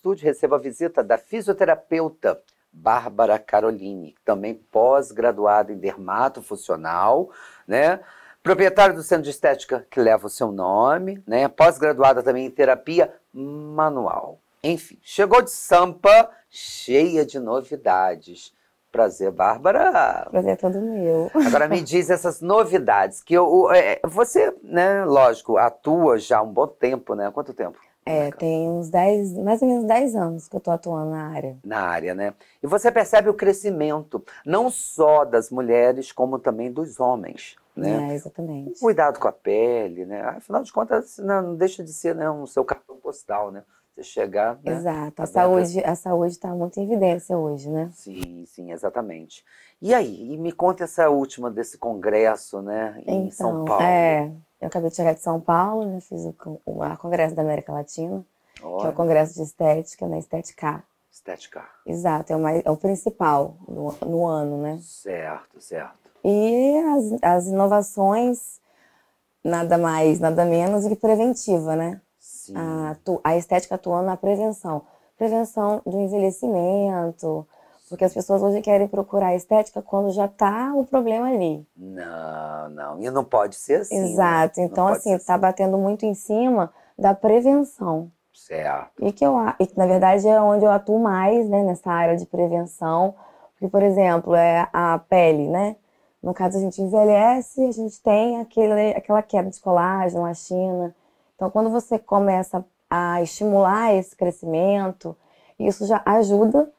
Estúdio, recebo a visita da fisioterapeuta Bárbara Caroline, também pós-graduada em Dermato-Funcional, né? Proprietária do centro de estética que leva o seu nome, né? Pós-graduada também em terapia manual. Enfim, chegou de Sampa cheia de novidades. Prazer, Bárbara. Prazer é todo meu. Agora me diz essas novidades que eu, é, você, né, lógico, atua já há um bom tempo, né? Quanto tempo? É, tem uns 10, mais ou menos 10 anos que eu estou atuando na área. Na área, né? E você percebe o crescimento, não só das mulheres, como também dos homens. Né? É, exatamente. O cuidado com a pele, né? Ah, afinal de contas, não deixa de ser né, um seu cartão postal, né? Você chegar. Né, Exato, a tá saúde a saúde está muito em evidência hoje, né? Sim, sim, exatamente. E aí, e me conta essa última desse congresso, né? Em então, São Paulo. É, eu acabei de chegar de São Paulo, né, fiz o, o a Congresso da América Latina, Olha. que é o Congresso de Estética na né, Estética. Estética. Exato, é o, mais, é o principal no, no, ano, né? Certo, certo. E as, as inovações, nada mais, nada menos do que preventiva, né? Sim. A, a estética atuando na prevenção. Prevenção do envelhecimento, porque as pessoas hoje querem procurar estética quando já está o problema ali. Não, não. E não pode ser assim. Né? Exato. Né? Então, assim, está assim. batendo muito em cima da prevenção. Certo. E que eu, e que, na verdade, é onde eu atuo mais, né, nessa área de prevenção. Porque, por exemplo, é a pele, né? No caso, a gente envelhece, a gente tem aquele, aquela quebra de colágeno, a china. Então, quando você começa a estimular esse crescimento, isso já ajuda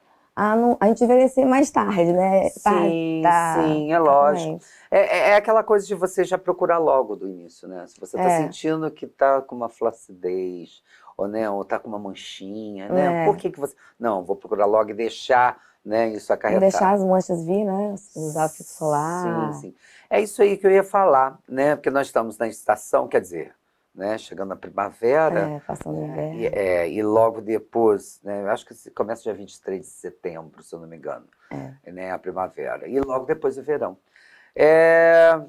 a, ah, não, a gente envelhecer assim mais tarde, né? Tá, sim, tá, sim, é tá lógico. É, é, é, aquela coisa de você já procurar logo do início, né? Se você está é. sentindo que está com uma flacidez, ou, né, ou tá com uma manchinha, né? É. Por que que você... Não, vou procurar logo e deixar né, isso acarretar. Deixar as manchas vir, né? Usar o fito solar. Sim, sim. É isso aí que eu ia falar, né? Porque nós estamos na estação, quer dizer, né, chegando na primavera. É, passando o né, inverno. E, é, e, logo depois, né, acho que começa dia 23 de setembro, se eu não me engano, é. né, a primavera. E logo depois o verão. É,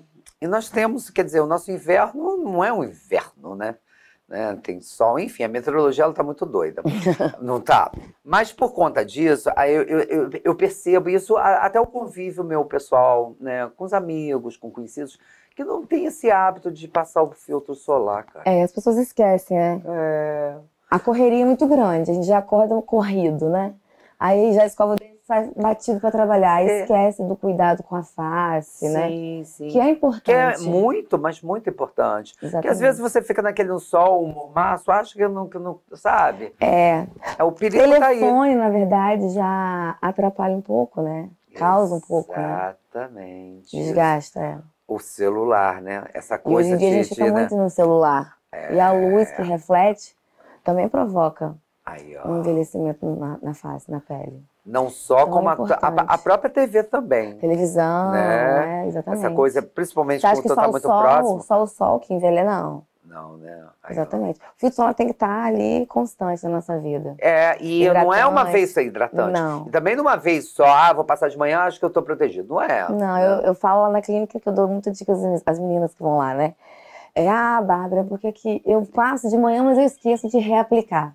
e nós temos, quer dizer, o nosso inverno não é um inverno, né? né? Tem sol, enfim, a meteorologia está muito doida, não tá? Mas por conta disso, eu, eu, eu, percebo isso até o convívio meu pessoal, né? Com os amigos, com conhecidos, que não tem esse hábito de passar o filtro solar, cara. É, as pessoas esquecem, né? É. A correria é muito grande, a gente já acorda corrido, né? Aí já escova o faz batido para trabalhar, é. esquece é. do cuidado com a face, sim, né? Sim, sim. Que é importante. Que é muito, mas muito importante. Exatamente. Porque às vezes você fica naquele sol, um mormaço, acha que não, que não sabe? É. é o perigo tá telefone, tá na verdade, já atrapalha um pouco, né? Causa um pouco, né? Exatamente. né? Desgasta, é. O celular, né? Essa coisa de... hoje em dia de, a gente fica né? muito no celular. É. E a luz que é. reflete também provoca Aí, um envelhecimento na, na face, na pele. Não só Tão é como a, a, a, própria TV também. Televisão, né? né? exatamente. Essa coisa, principalmente Você quando está muito sol, próximo. Só o sol que envelhece, não. Não, né? Aí exatamente. Não. O fio solar tem que estar tá ali constante na nossa vida. É, e hidratante. não é uma vez ser hidratante. Não. E também não é uma vez só, ah, vou passar de manhã, acho que eu estou protegido. Não é. Não, né? Eu, eu, falo lá na clínica que eu dou muitas dicas às meninas que vão lá, né? É, ah, Bárbara, porque que eu passo de manhã, mas eu esqueço de reaplicar.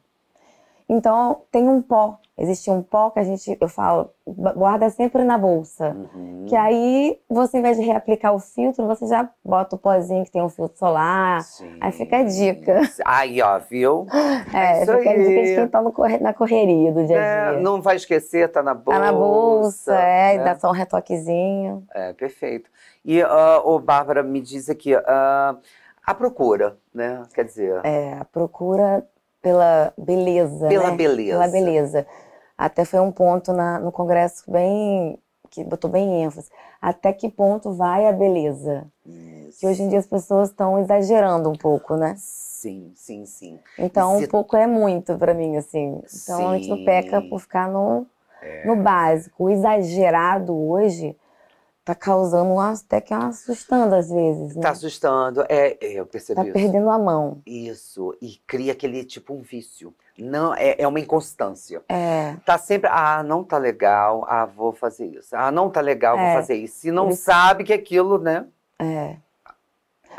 Então, tem um pó. Existe um pó que a gente, eu falo, guarda sempre na bolsa. Uhum. Que aí, você, ao invés de reaplicar o filtro, você já bota o pozinho que tem um filtro solar. Sim. Aí fica a dica. Aí, ó, viu? É, é isso fica aí. a dica de quem tá no corre... na correria do dia a é, dia. É, não vai esquecer, tá na bolsa. Tá na bolsa, é, né? dá só um retoquezinho. É, perfeito. E, uh, oh, Bárbara, me diz aqui, uh, a procura, né? Quer dizer... É, a procura pela beleza. Né? Pela né? beleza. Pela beleza. Até foi um ponto na, no Congresso bem que botou bem ênfase. Até que ponto vai a beleza? Isso. Que hoje em dia as pessoas estão exagerando um pouco, né? Sim, sim, sim. Então, um pouco é muito para mim, assim. Então, sim. a gente não peca por ficar no, é. no básico. O exagerado hoje tá causando uma, até que assustando às vezes, né? Tá assustando, é, é eu percebi Tá isso. perdendo a mão. Isso, e cria aquele tipo um vício. Não, é, é uma inconstância. É. Tá sempre, ah, não tá legal, ah, vou fazer isso. Ah, não tá legal, é. vou fazer isso. Se não sabe que aquilo, né? É. A...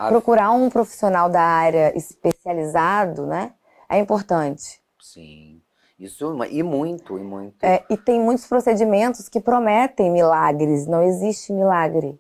Ah. Procurar um profissional da área especializado, né? É importante. Sim. Isso, é e muito, e muito. É, e tem muitos procedimentos que prometem milagres, não existe milagre.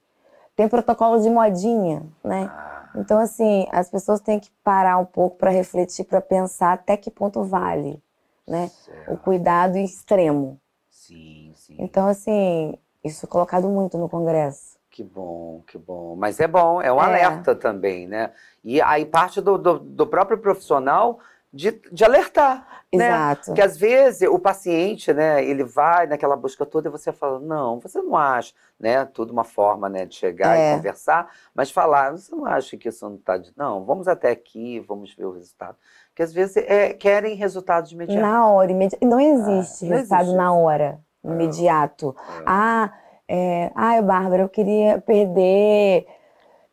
Tem protocolo de modinha, né? Ah. Então, assim, as pessoas têm que parar um pouco para refletir, para pensar até que ponto vale, né? O cuidado extremo. Sim, sim. Então, assim, isso é colocado muito no Congresso. Que bom, que bom. Mas é bom, é um é. alerta também, né? E aí parte do, do, do próprio profissional de, de alertar. Né? Exato. Né? Porque às vezes o paciente, né, ele vai naquela busca toda e você fala, não, você não acha, né? Tudo uma forma, né, de chegar é. e conversar, mas falar, você não acha que isso não está... Não, vamos até aqui, vamos ver o resultado. Porque às vezes é, querem resultados imediatos. Na hora, imedi... não existe ah, não resultado existe. na hora, é. imediato. É. Ah, é... ai, Bárbara, eu queria perder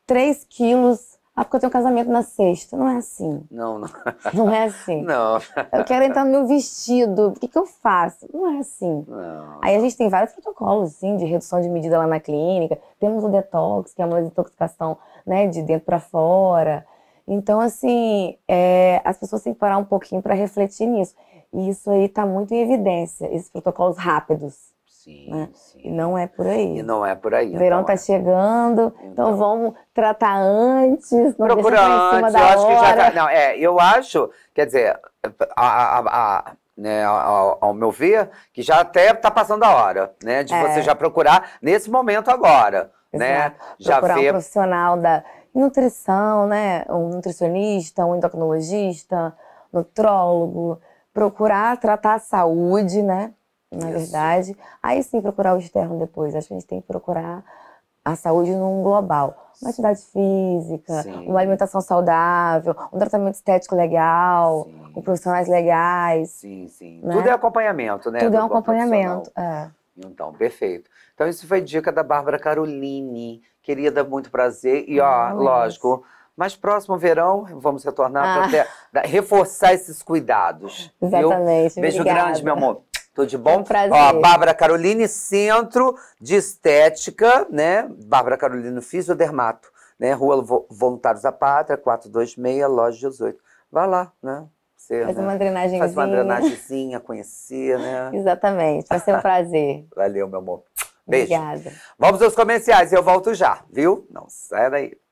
3 quilos ah, porque eu tenho um casamento na sexta. Não é assim. Não, não. Não é assim. Não. Eu quero entrar no meu vestido. O que, que eu faço? Não é assim. Não. Aí a gente tem vários protocolos, sim, de redução de medida lá na clínica. Temos o detox, que é uma desintoxicação, né, de dentro para fora. Então, assim, é, as pessoas têm que parar um pouquinho para refletir nisso. E isso aí está muito em evidência, esses protocolos rápidos. Sim, né? sim, E não é por aí. E não é por aí. O então, verão está é. chegando, então, então, vamos tratar antes, não Procura antes, cima da eu hora. acho que já tá, não, é, eu acho, quer dizer, a, a, a né, ao, ao, meu ver, que já até está passando a hora, né, de é. você já procurar nesse momento agora, né, procurar já procurar ver... um profissional da nutrição, né, um nutricionista, um endocrinologista, nutrólogo, procurar tratar a saúde, né, na Isso. verdade. Aí sim, procurar o externo depois. Acho que a gente tem que procurar a saúde num global. Uma atividade física, sim. uma alimentação saudável, um tratamento estético legal, sim. com profissionais legais. Sim, sim. Né? Tudo é acompanhamento, né? Tudo é um acompanhamento. É. Então, perfeito. Então, isso foi dica da Bárbara Caroline. Querida, muito prazer. E, ó, Nossa. lógico, mas próximo verão, vamos retornar ah. para reforçar esses cuidados. Exatamente. Viu? Beijo grande, meu amor. Tô de bom? É um prazer. Ó, Bárbara Caroline, Centro de Estética, né? Bárbara Caroline Fisiodermato, né? Rua Voluntários da Pátria, 426, loja 18. Vai lá, né? Você, Faz né? uma drenagemzinha. Faz uma drenagemzinha, conhecer, né? Exatamente, vai ser um prazer. Valeu, meu amor. Beijo. Obrigada. Vamos aos comerciais, eu volto já, viu? Não sai daí.